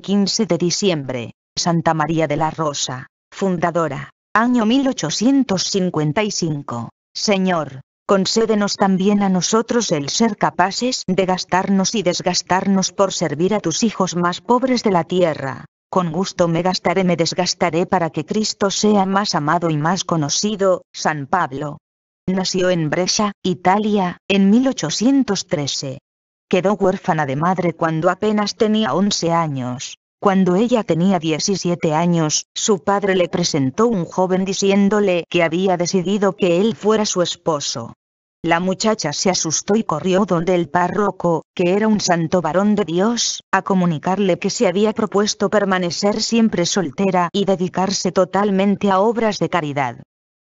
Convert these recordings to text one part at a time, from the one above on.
15 de diciembre, Santa María de la Rosa, fundadora, año 1855. Señor, concédenos también a nosotros el ser capaces de gastarnos y desgastarnos por servir a tus hijos más pobres de la tierra. Con gusto me gastaré, me desgastaré para que Cristo sea más amado y más conocido, San Pablo. Nació en Brescia, Italia, en 1813. Quedó huérfana de madre cuando apenas tenía 11 años. Cuando ella tenía 17 años, su padre le presentó un joven diciéndole que había decidido que él fuera su esposo. La muchacha se asustó y corrió donde el párroco, que era un santo varón de Dios, a comunicarle que se había propuesto permanecer siempre soltera y dedicarse totalmente a obras de caridad.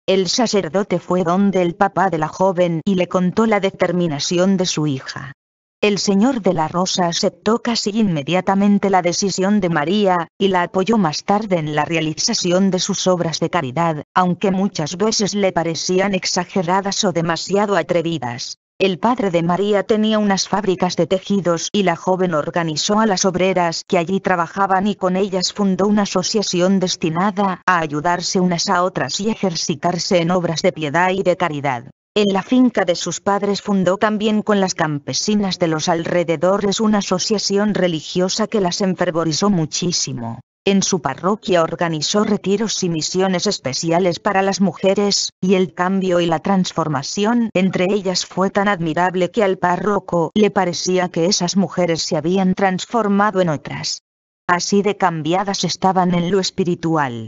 El sacerdote fue donde el papá de la joven y le contó la determinación de su hija. El señor de la Rosa aceptó casi inmediatamente la decisión de María, y la apoyó más tarde en la realización de sus obras de caridad, aunque muchas veces le parecían exageradas o demasiado atrevidas. El padre de María tenía unas fábricas de tejidos y la joven organizó a las obreras que allí trabajaban y con ellas fundó una asociación destinada a ayudarse unas a otras y ejercitarse en obras de piedad y de caridad. En la finca de sus padres fundó también con las campesinas de los alrededores una asociación religiosa que las enfervorizó muchísimo. En su parroquia organizó retiros y misiones especiales para las mujeres, y el cambio y la transformación entre ellas fue tan admirable que al párroco le parecía que esas mujeres se habían transformado en otras. Así de cambiadas estaban en lo espiritual.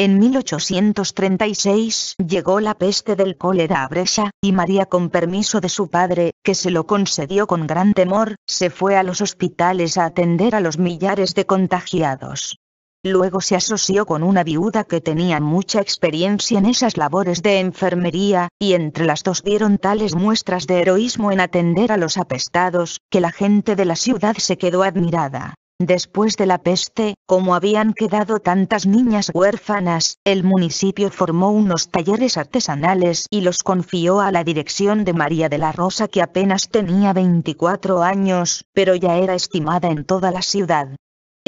En 1836 llegó la peste del cólera a Brescia, y María con permiso de su padre, que se lo concedió con gran temor, se fue a los hospitales a atender a los millares de contagiados. Luego se asoció con una viuda que tenía mucha experiencia en esas labores de enfermería, y entre las dos dieron tales muestras de heroísmo en atender a los apestados, que la gente de la ciudad se quedó admirada. Después de la peste, como habían quedado tantas niñas huérfanas, el municipio formó unos talleres artesanales y los confió a la dirección de María de la Rosa que apenas tenía 24 años, pero ya era estimada en toda la ciudad.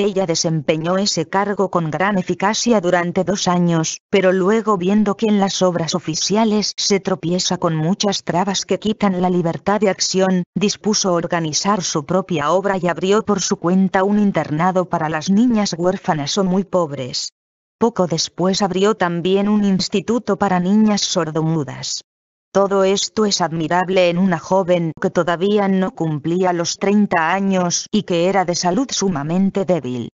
Ella desempeñó ese cargo con gran eficacia durante dos años, pero luego viendo que en las obras oficiales se tropieza con muchas trabas que quitan la libertad de acción, dispuso organizar su propia obra y abrió por su cuenta un internado para las niñas huérfanas o muy pobres. Poco después abrió también un instituto para niñas sordomudas. Todo esto es admirable en una joven que todavía no cumplía los 30 años y que era de salud sumamente débil.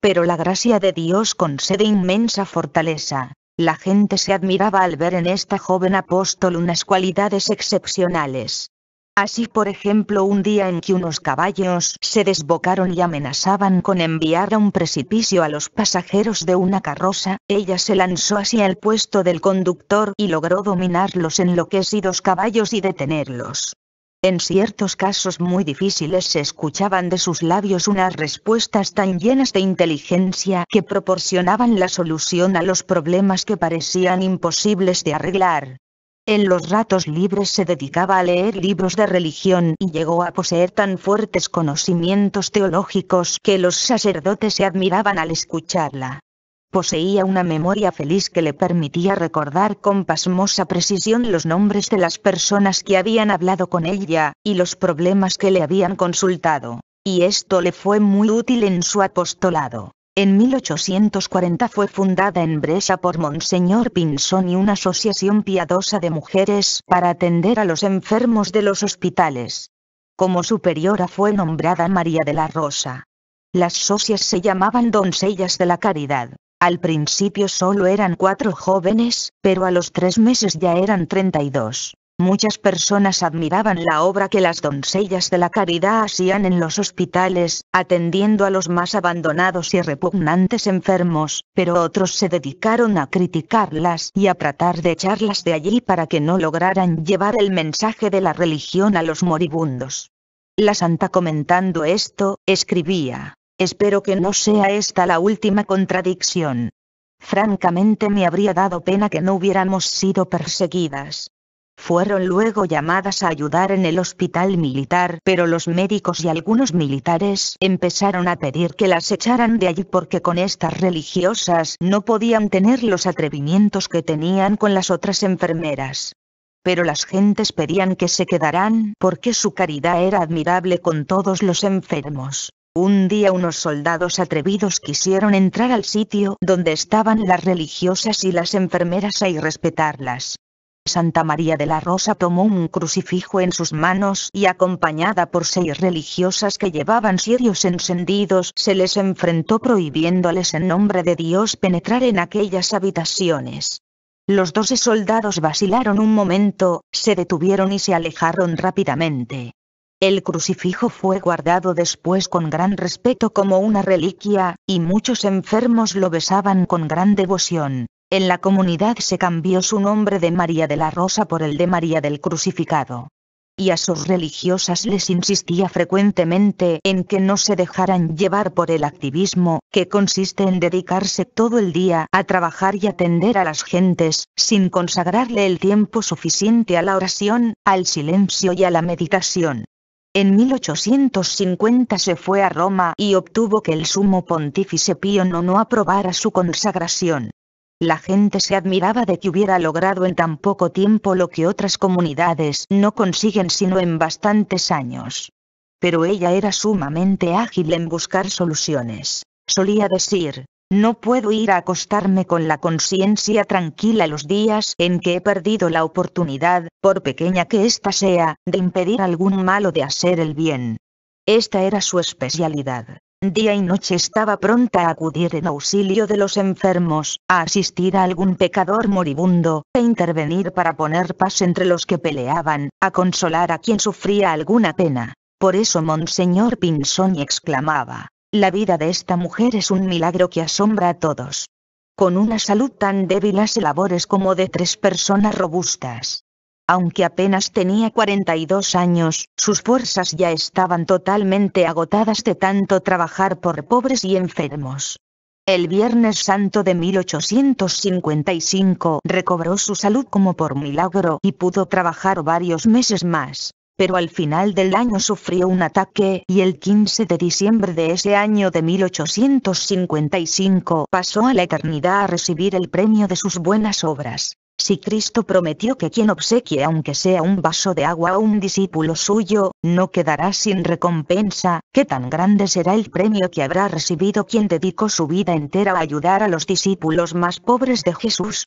Pero la gracia de Dios concede inmensa fortaleza. La gente se admiraba al ver en esta joven apóstol unas cualidades excepcionales. Así por ejemplo un día en que unos caballos se desbocaron y amenazaban con enviar a un precipicio a los pasajeros de una carroza, ella se lanzó hacia el puesto del conductor y logró dominar los enloquecidos caballos y detenerlos. En ciertos casos muy difíciles se escuchaban de sus labios unas respuestas tan llenas de inteligencia que proporcionaban la solución a los problemas que parecían imposibles de arreglar. En los ratos libres se dedicaba a leer libros de religión y llegó a poseer tan fuertes conocimientos teológicos que los sacerdotes se admiraban al escucharla. Poseía una memoria feliz que le permitía recordar con pasmosa precisión los nombres de las personas que habían hablado con ella, y los problemas que le habían consultado, y esto le fue muy útil en su apostolado. En 1840 fue fundada en Bresa por Monseñor y una asociación piadosa de mujeres para atender a los enfermos de los hospitales. Como superiora fue nombrada María de la Rosa. Las socias se llamaban doncellas de la caridad. Al principio solo eran cuatro jóvenes, pero a los tres meses ya eran dos. Muchas personas admiraban la obra que las doncellas de la caridad hacían en los hospitales, atendiendo a los más abandonados y repugnantes enfermos, pero otros se dedicaron a criticarlas y a tratar de echarlas de allí para que no lograran llevar el mensaje de la religión a los moribundos. La santa comentando esto, escribía, espero que no sea esta la última contradicción. Francamente me habría dado pena que no hubiéramos sido perseguidas fueron luego llamadas a ayudar en el hospital militar, pero los médicos y algunos militares empezaron a pedir que las echaran de allí porque con estas religiosas no podían tener los atrevimientos que tenían con las otras enfermeras. Pero las gentes pedían que se quedaran porque su caridad era admirable con todos los enfermos. Un día unos soldados atrevidos quisieron entrar al sitio donde estaban las religiosas y las enfermeras y respetarlas. Santa María de la Rosa tomó un crucifijo en sus manos y acompañada por seis religiosas que llevaban cirios encendidos se les enfrentó prohibiéndoles en nombre de Dios penetrar en aquellas habitaciones. Los doce soldados vacilaron un momento, se detuvieron y se alejaron rápidamente. El crucifijo fue guardado después con gran respeto como una reliquia, y muchos enfermos lo besaban con gran devoción. En la comunidad se cambió su nombre de María de la Rosa por el de María del Crucificado. Y a sus religiosas les insistía frecuentemente en que no se dejaran llevar por el activismo, que consiste en dedicarse todo el día a trabajar y atender a las gentes, sin consagrarle el tiempo suficiente a la oración, al silencio y a la meditación. En 1850 se fue a Roma y obtuvo que el sumo pontífice Pío no aprobara su consagración. La gente se admiraba de que hubiera logrado en tan poco tiempo lo que otras comunidades no consiguen sino en bastantes años. Pero ella era sumamente ágil en buscar soluciones. Solía decir, no puedo ir a acostarme con la conciencia tranquila los días en que he perdido la oportunidad, por pequeña que ésta sea, de impedir algún malo de hacer el bien. Esta era su especialidad. Día y noche estaba pronta a acudir en auxilio de los enfermos, a asistir a algún pecador moribundo, e intervenir para poner paz entre los que peleaban, a consolar a quien sufría alguna pena. Por eso Monseñor Pinzón exclamaba, la vida de esta mujer es un milagro que asombra a todos. Con una salud tan débil hace labores como de tres personas robustas. Aunque apenas tenía 42 años, sus fuerzas ya estaban totalmente agotadas de tanto trabajar por pobres y enfermos. El Viernes Santo de 1855 recobró su salud como por milagro y pudo trabajar varios meses más, pero al final del año sufrió un ataque y el 15 de diciembre de ese año de 1855 pasó a la eternidad a recibir el premio de sus buenas obras. Si Cristo prometió que quien obsequie aunque sea un vaso de agua a un discípulo suyo, no quedará sin recompensa, ¿qué tan grande será el premio que habrá recibido quien dedicó su vida entera a ayudar a los discípulos más pobres de Jesús?